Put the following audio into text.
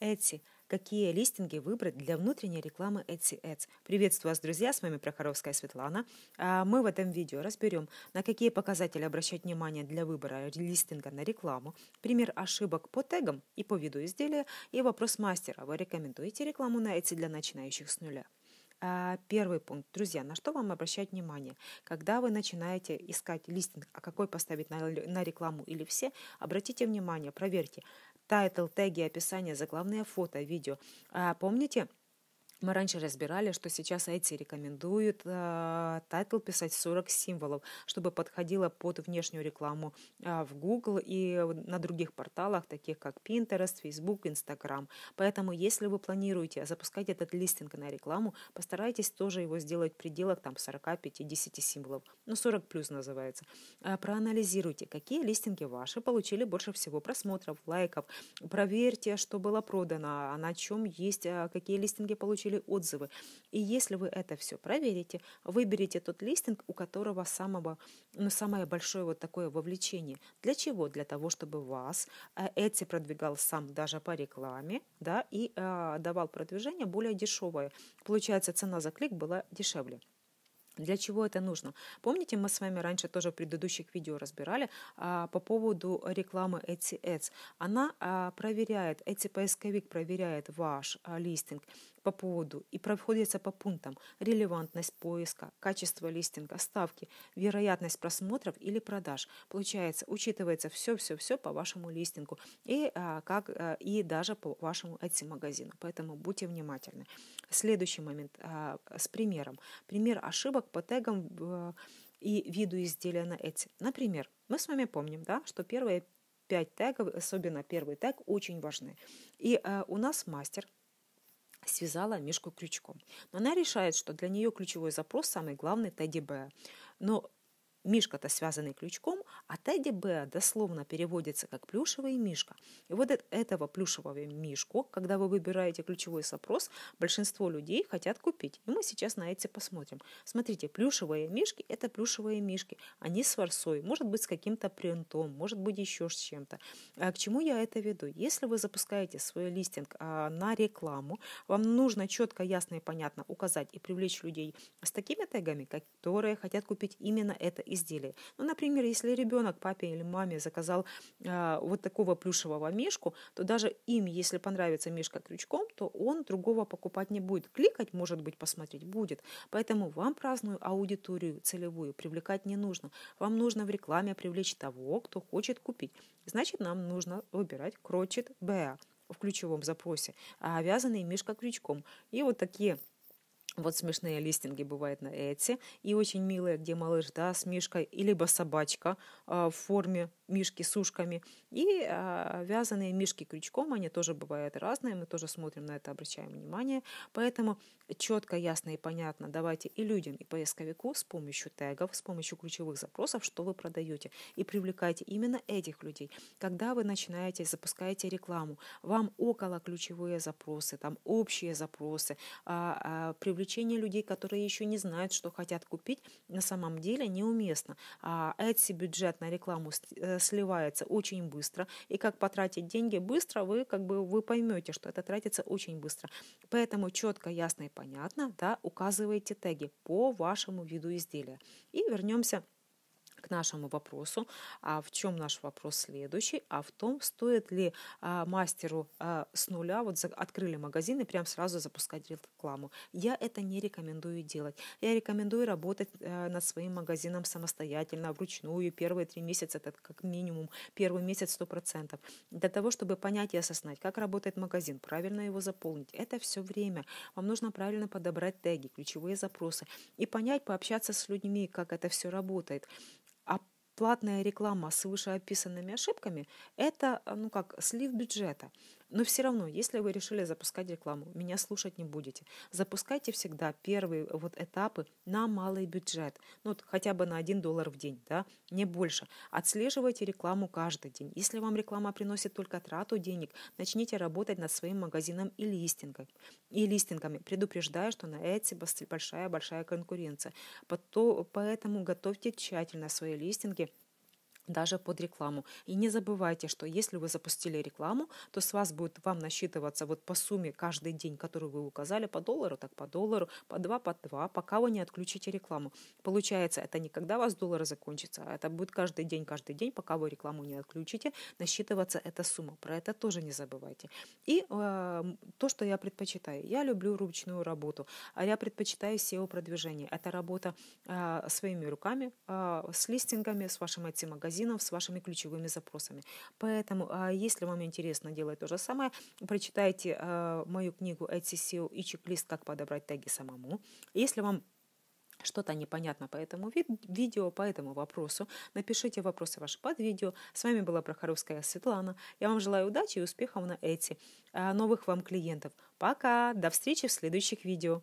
Etsy. Какие листинги выбрать для внутренней рекламы Etsy Ads? Приветствую вас, друзья, с вами Прохоровская Светлана. А, мы в этом видео разберем, на какие показатели обращать внимание для выбора листинга на рекламу, пример ошибок по тегам и по виду изделия и вопрос мастера. Вы рекомендуете рекламу на Etsy для начинающих с нуля? А, первый пункт. Друзья, на что вам обращать внимание? Когда вы начинаете искать листинг, а какой поставить на рекламу или все, обратите внимание, проверьте, тайтл, теги, описание, заглавное фото, видео. А помните, мы раньше разбирали, что сейчас IT рекомендует э, писать 40 символов, чтобы подходило под внешнюю рекламу э, в Google и на других порталах, таких как Pinterest, Facebook, Instagram. Поэтому, если вы планируете запускать этот листинг на рекламу, постарайтесь тоже его сделать в пределах там, 40-50 символов. Ну, 40 плюс называется. Э, проанализируйте, какие листинги ваши получили больше всего просмотров, лайков. Проверьте, что было продано, а на чем есть, э, какие листинги получили получили отзывы. И если вы это все проверите, выберите тот листинг, у которого самого, ну, самое большое вот такое вовлечение. Для чего? Для того, чтобы вас Эти продвигал сам даже по рекламе, да, и э, давал продвижение более дешевое. Получается, цена за клик была дешевле. Для чего это нужно? Помните, мы с вами раньше тоже в предыдущих видео разбирали а, по поводу рекламы Etsy Ads. Она а, проверяет, Etsy поисковик проверяет ваш а, листинг по поводу и проходится по пунктам релевантность поиска, качество листинга, ставки, вероятность просмотров или продаж. Получается, учитывается все-все-все по вашему листингу и, а, как, а, и даже по вашему Etsy-магазину. Поэтому будьте внимательны. Следующий момент а, с примером. Пример ошибок по тегам э, и виду изделия на эти. Например, мы с вами помним, да, что первые пять тегов, особенно первый тег, очень важны. И э, у нас мастер связала Мишку крючком. Но она решает, что для нее ключевой запрос самый главный – Тедди Б. Но Мишка-то связанный крючком, а Тедди Беа дословно переводится как «плюшевый мишка». И вот от этого плюшевого мишку, когда вы выбираете ключевой запрос, большинство людей хотят купить. И мы сейчас на эти посмотрим. Смотрите, плюшевые мишки – это плюшевые мишки. Они с ворсой, может быть, с каким-то принтом, может быть, еще с чем-то. А к чему я это веду? Если вы запускаете свой листинг а, на рекламу, вам нужно четко, ясно и понятно указать и привлечь людей с такими тегами, которые хотят купить именно это изделия. Ну, например, если ребенок папе или маме заказал э, вот такого плюшевого мишку, то даже им, если понравится мишка крючком, то он другого покупать не будет. Кликать, может быть, посмотреть будет. Поэтому вам праздную аудиторию целевую привлекать не нужно. Вам нужно в рекламе привлечь того, кто хочет купить. Значит, нам нужно выбирать крочет б. в ключевом запросе, а вязаный мишка крючком. И вот такие вот смешные листинги бывают на эти. И очень милые, где малыш да, с мишкой, и либо собачка э, в форме мишки с ушками. И э, вязаные мишки крючком, они тоже бывают разные. Мы тоже смотрим на это, обращаем внимание. Поэтому четко, ясно и понятно давайте и людям, и поисковику с помощью тегов, с помощью ключевых запросов, что вы продаете. И привлекайте именно этих людей. Когда вы начинаете, запускаете рекламу, вам около ключевые запросы, там общие запросы, э, а, э, привлекайте вовлечение людей, которые еще не знают, что хотят купить, на самом деле неуместно. А эти бюджет на рекламу э, сливается очень быстро. И как потратить деньги быстро, вы как бы вы поймете, что это тратится очень быстро. Поэтому четко, ясно и понятно да, указывайте теги по вашему виду изделия. И вернемся к нашему вопросу. А в чем наш вопрос следующий? А в том, стоит ли а, мастеру а, с нуля, вот за, открыли магазин и прям сразу запускать рекламу. Я это не рекомендую делать. Я рекомендую работать а, над своим магазином самостоятельно, вручную. Первые три месяца это как минимум, первый месяц 100%. Для того, чтобы понять и осознать, как работает магазин, правильно его заполнить. Это все время. Вам нужно правильно подобрать теги, ключевые запросы и понять, пообщаться с людьми, как это все работает бесплатная реклама с вышеописанными ошибками – это ну как, слив бюджета. Но все равно, если вы решили запускать рекламу, меня слушать не будете. Запускайте всегда первые э, вот этапы на малый бюджет. Ну, вот хотя бы на 1 доллар в день, да, не больше. Отслеживайте рекламу каждый день. Если вам реклама приносит только трату денег, начните работать над своим магазином и листингом. И листингами, Предупреждаю, что на эти большая-большая конкуренция. Поэтому готовьте тщательно свои листинги даже под рекламу. И не забывайте, что если вы запустили рекламу, то с вас будет вам насчитываться вот по сумме каждый день, который вы указали, по доллару, так по доллару, по два, по два, пока вы не отключите рекламу. Получается, это не когда у вас доллары закончатся, а это будет каждый день, каждый день, пока вы рекламу не отключите, насчитываться эта сумма. Про это тоже не забывайте. И э, то, что я предпочитаю. Я люблю ручную работу, а я предпочитаю SEO-продвижение. Это работа э, своими руками, э, с листингами, с вашим этим магазином магазинов с вашими ключевыми запросами. Поэтому, а, если вам интересно делать то же самое, прочитайте а, мою книгу SEO и чек-лист «Как подобрать теги самому». Если вам что-то непонятно по этому ви- видео, по этому вопросу, напишите вопросы ваши под видео. С вами была Прохоровская Светлана. Я вам желаю удачи и успехов на эти а, новых вам клиентов. Пока! До встречи в следующих видео!